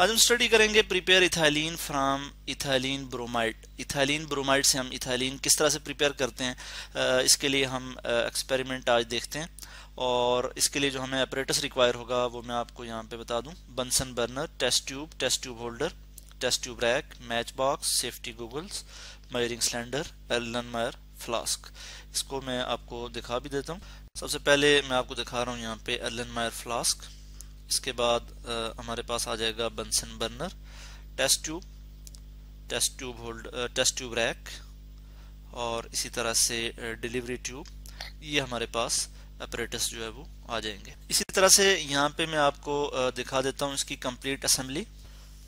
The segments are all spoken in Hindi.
आज हम स्टडी करेंगे prepare ethylene from ethylene bromide ethylene bromide से हम इथाइलिन किस तरह से प्रिपेयर करते हैं इसके लिए हम एक्सपेरिमेंट आज देखते हैं और इसके लिए जो हमें अपरेटस रिक्वायर होगा वो मैं आपको यहाँ पे बता दूँ Bunsen burner test tube test tube holder test tube rack match box safety goggles measuring cylinder Erlenmeyer flask इसको मैं आपको दिखा भी देता हूँ सबसे पहले मैं आपको दिखा रहा हूँ यहाँ पे एलन मायर फ्लास्क इसके बाद हमारे पास आ जाएगा Bunsen burner test tube test tube hold test tube rack और इसी तरह से डिलीवरी ट्यूब ये हमारे पास अपरेटस जो है वो आ जाएंगे इसी तरह से यहाँ पे मैं आपको दिखा देता हूँ इसकी कंप्लीट असेंबली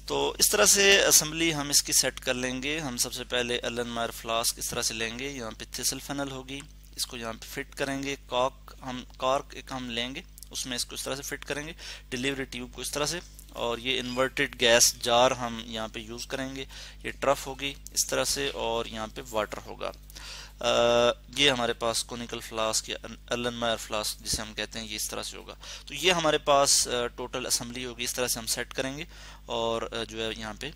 तो इस तरह से असेंबली हम इसकी सेट कर लेंगे हम सबसे पहले एलन मायर फ्लास्क इस तरह से लेंगे यहाँ पे थिसल फनल होगी इसको यहाँ पे फिट करेंगे कॉक हम कॉर्क एक हम लेंगे उसमें इसको इस तरह से फिट करेंगे डिलीवरी ट्यूब को इस तरह से और ये इन्वर्टेड गैस जार हम यहाँ पे यूज़ करेंगे ये ट्रफ होगी इस तरह से और यहाँ पे वाटर होगा आ, ये हमारे पास कोनिकल फ्लास्क या एलन मायर फ्लास्क जिसे हम कहते हैं ये इस तरह से होगा तो ये हमारे पास टोटल असम्बली होगी इस तरह से हम सेट करेंगे और जो है यहाँ पे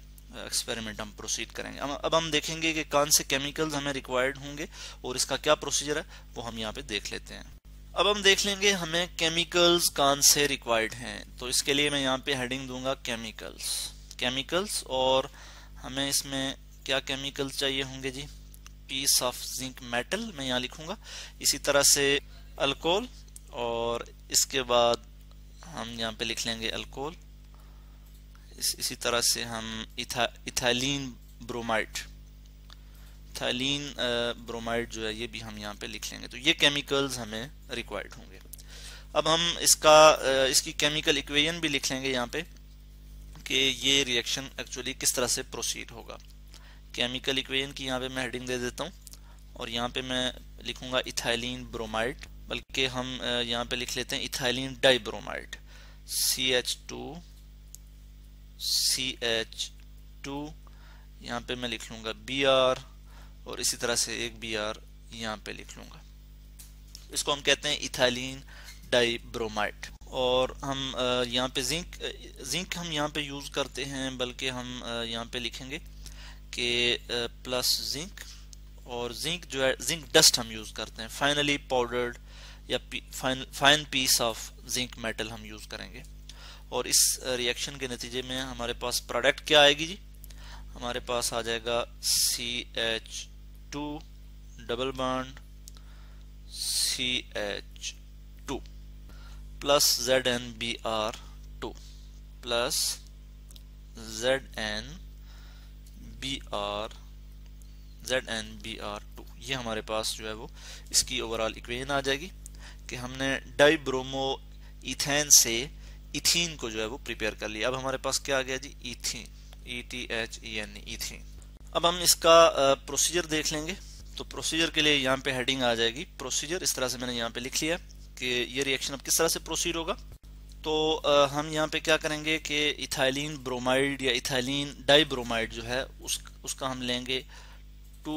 एक्सपेरिमेंट हम प्रोसीड करेंगे अब अब हम देखेंगे कि कौन से केमिकल्स हमें रिक्वायर्ड होंगे और इसका क्या प्रोसीजर है वो हम यहाँ पे देख लेते हैं अब हम देख लेंगे हमें केमिकल्स कान से रिक्वायर्ड हैं तो इसके लिए मैं यहाँ पे हेडिंग दूंगा केमिकल्स केमिकल्स और हमें इसमें क्या केमिकल्स चाहिए होंगे जी पीस ऑफ जिंक मेटल मैं यहाँ लिखूंगा इसी तरह से अल्कोहल और इसके बाद हम यहाँ पे लिख लेंगे अल्कोहल इस, इसी तरह से हम इथा ethylene bromide ethylene bromide uh, जो है ये भी हम यहाँ पे लिख लेंगे तो ये केमिकल्स हमें रिक्वायर्ड होंगे अब हम इसका uh, इसकी केमिकल इक्वेशन भी लिख लेंगे यहाँ पे कि ये रिएक्शन एक्चुअली किस तरह से प्रोसीड होगा केमिकल इक्वेशन की यहाँ पे मैं हेडिंग दे देता हूँ और यहाँ पे मैं लिखूंगा इथाइलिन ब्रोमाइड बल्कि हम uh, यहाँ पे लिख लेते हैं ethylene dibromide C H two C H two यहाँ पे मैं लिख लूँगा बी आर और इसी तरह से एक बी आर यहाँ पे लिख लूँगा इसको हम कहते हैं इथाइलिन डाइब्रोमाइट और हम यहाँ पे जिंक जिंक हम यहाँ पे यूज़ करते हैं बल्कि हम यहाँ पे लिखेंगे कि प्लस जिंक और जिंक जो है जिंक डस्ट हम यूज़ करते हैं फाइनली पाउडर्ड या fine fine piece of zinc metal हम यूज़ करेंगे और इस रिएक्शन के नतीजे में हमारे पास प्रोडक्ट क्या आएगी जी हमारे पास आ जाएगा C H two two two double bond C H plus plus Z N B R Z N B R Z N B R two ये हमारे पास जो है वो इसकी ओवरऑल इक्वेशन आ जाएगी कि हमने डाइब्रोमो इथेन से इथीन को जो है वो प्रिपेयर कर लिया अब हमारे पास क्या आ गया जी ethene E T H E N E ethene अब हम इसका प्रोसीजर देख लेंगे तो प्रोसीजर के लिए यहाँ पे हेडिंग आ जाएगी प्रोसीजर इस तरह से मैंने यहाँ पे लिख लिया कि ये रिएक्शन अब किस तरह से प्रोसीड होगा तो हम यहाँ पे क्या करेंगे कि इथाइलिन ब्रोमाइड या इथाइलिन डाइब्रोमाइड जो है उस उसका हम लेंगे two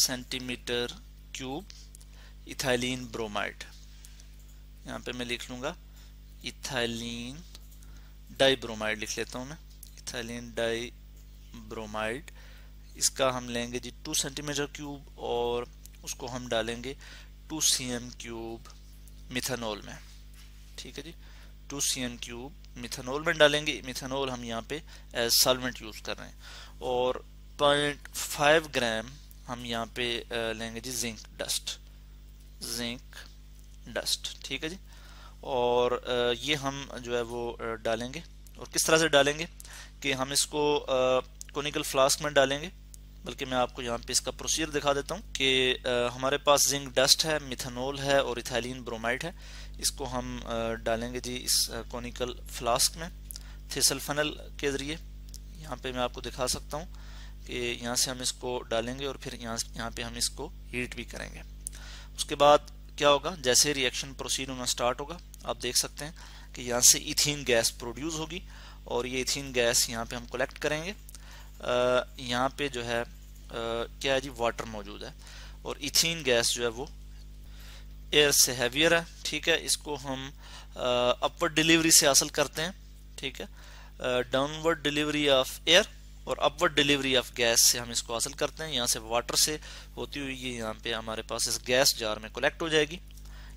centimetre cube ethylene bromide यहाँ पे मैं लिख लूँगा इथाइलिन डाइब्रोमाइड लिख लेता हूँ मैं इथाइलिन ब्रोमाइड इसका हम लेंगे जी टू सेंटीमीटर क्यूब और उसको हम डालेंगे two C M cube methanol में ठीक है जी two C M cube methanol में डालेंगे मिथेनॉल हम यहाँ पे एज सॉल्वेंट यूज़ कर रहे हैं और पॉइंट फाइव ग्राम हम यहाँ पे लेंगे जी जिंक डस्ट जिंक डस्ट ठीक है जी और ये हम जो है वो डालेंगे और किस तरह से डालेंगे कि हम इसको कोनिकल फ्लास्क में डालेंगे बल्कि मैं आपको यहाँ पे इसका प्रोसीजर दिखा देता हूँ कि हमारे पास जिंक डस्ट है मिथनोल है और इथाइलिन ब्रोमाइड है इसको हम डालेंगे जी इस कॉनिकल फ्लास्क में थेसल फनल के ज़रिए यहाँ पे मैं आपको दिखा सकता हूँ कि यहाँ से हम इसको डालेंगे और फिर यहाँ यहाँ पे हम इसको हीट भी करेंगे उसके बाद क्या होगा जैसे रिएक्शन प्रोसीड होना स्टार्ट होगा आप देख सकते हैं कि यहाँ से इथीन गैस प्रोड्यूस होगी और ये इथीन गैस यहाँ पे हम कलेक्ट करेंगे यहाँ पे जो है क्या है जी वाटर मौजूद है और इथीन गैस जो है वो एयर से हैवियर है ठीक है इसको हम अपवर्ड डिलीवरी से हासिल करते हैं ठीक है डाउनवर्ड डिलीवरी ऑफ एयर और अपवर्ड डिलीवरी ऑफ गैस से हम इसको हासिल करते हैं यहाँ से वाटर से होती हुई ये यहाँ पे हमारे पास इस गैस जार में कलेक्ट हो जाएगी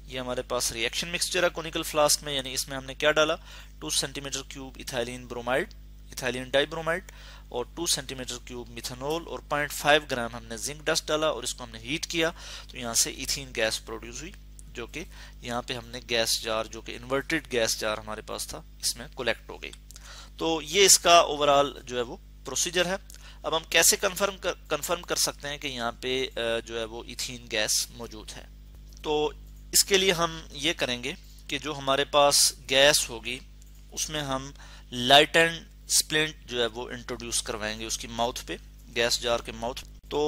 ये हमारे पास रिएक्शन मिक्सचर है कोनिकल फ्लास्क में यानी इसमें हमने क्या डाला two centimetre cube ethylene bromide ethylene dibromide और 2 सेंटीमीटर क्यूब मिथेनॉल और 0.5 ग्राम हमने जिंक डस्ट डाला और इसको हमने हीट किया तो यहाँ से इथिन गैस प्रोड्यूस हुई जो कि यहाँ पे हमने गैस जार जो कि इन्वर्टेड गैस जार हमारे पास था इसमें कलेक्ट हो गई तो ये इसका ओवरऑल जो है वो प्रोसीजर है अब हम कैसे कन्फर्म कर कर सकते हैं कि यहाँ पे जो है वो इथिन गैस मौजूद है तो इसके लिए हम ये करेंगे कि जो हमारे पास गैस होगी उसमें हम लाइट एंड स्प्लेंट जो है वो इंट्रोड्यूस करवाएंगे उसकी माउथ पे गैस जार के माउथ तो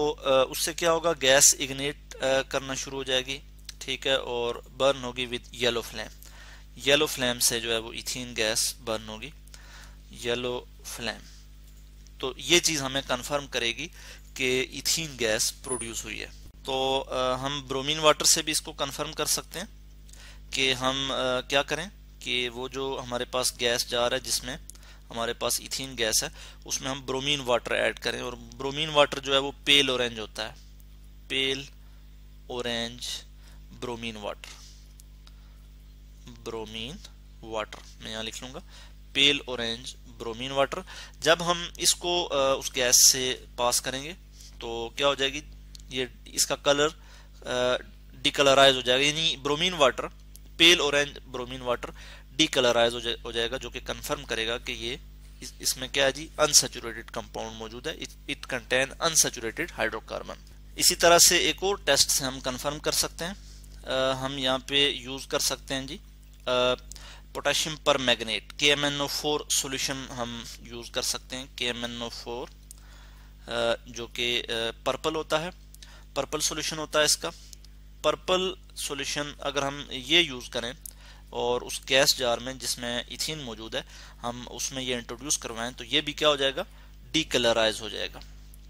उससे क्या होगा गैस इग्नेट करना शुरू हो जाएगी ठीक है और बर्न होगी with yellow flame yellow flame से जो है वो इथीन गैस बर्न होगी येलो फ्लेम तो ये चीज़ हमें कंफर्म करेगी कि इथीन गैस प्रोड्यूस हुई है तो हम ब्रोमीन वाटर से भी इसको कन्फर्म कर सकते हैं कि हम क्या करें कि वो जो हमारे पास गैस जार है जिसमें हमारे पास इथिन गैस है उसमें हम ब्रोमीन वाटर ऐड करें और ब्रोमीन वाटर जो है वो पेल ऑरेंज होता है pale orange bromine water bromine water मैं यहाँ लिख लूंगा पेल ऑरेंज ब्रोमीन वाटर जब हम इसको उस गैस से पास करेंगे तो क्या हो जाएगी ये इसका कलर डिकलराइज हो जाएगा यानी bromine water pale orange bromine water decolourise हो, जा, हो जाएगा जो कि कंफर्म करेगा कि ये इस, इसमें क्या है जी अनसेचुरेटेड कंपाउंड मौजूद है इट कंटेन अनसेचुरेटेड हाइड्रोकार्बन इसी तरह से एक और टेस्ट से हम कंफर्म कर सकते हैं आ, हम यहाँ पे यूज कर सकते हैं जी पोटेशियम पर मैगनेट के M N O four solution हम यूज कर सकते हैं के एम एन ओ फोर जो कि पर्पल होता है पर्पल सोल्यूशन होता है इसका पर्पल सोल्यूशन अगर हम ये यूज करें और उस गैस जार में जिसमें इथिन मौजूद है हम उसमें ये इंट्रोड्यूस करवाएं तो ये भी क्या हो जाएगा डीकलराइज हो जाएगा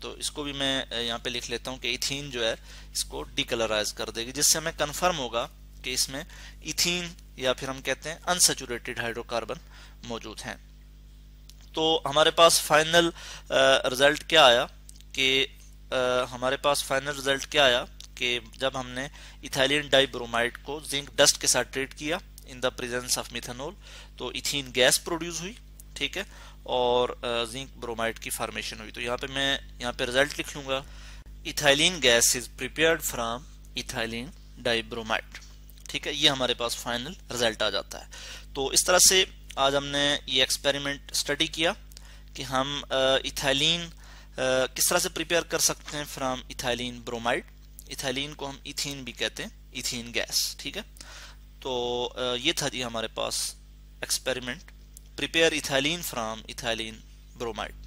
तो इसको भी मैं यहाँ पे लिख लेता हूँ कि इथिन जो है इसको डीकलराइज कर देगी जिससे हमें कन्फर्म होगा कि इसमें इथिन या फिर हम कहते हैं अनसेचुरेटेड हाइड्रोकार्बन मौजूद हैं तो हमारे पास फाइनल रिजल्ट क्या आया कि हमारे पास फाइनल रिजल्ट क्या आया कि जब हमने इथाइलिन डाइब्रोमाइड को जिंक डस्ट के साथ ट्रीट किया in the presence of methanol तो इथिन गैस प्रोड्यूस हुई ठीक है और जिंक ब्रोमाइड की फॉर्मेशन हुई तो यहाँ पे मैं यहाँ पे रिजल्ट लिख लूंगा ethylene gas is prepared from ethylene dibromide ठीक है ये हमारे पास फाइनल रिजल्ट आ जाता है तो इस तरह से आज हमने ये एक्सपेरिमेंट स्टडी किया कि हम इथाइलिन किस तरह से प्रिपेयर कर सकते हैं फ्रॉम इथाइलिन ब्रोमाइड इथाइलिन को हम इथीन भी कहते हैं इथिन गैस ठीक है तो ये था जी हमारे पास experiment prepare ethylene from ethylene bromide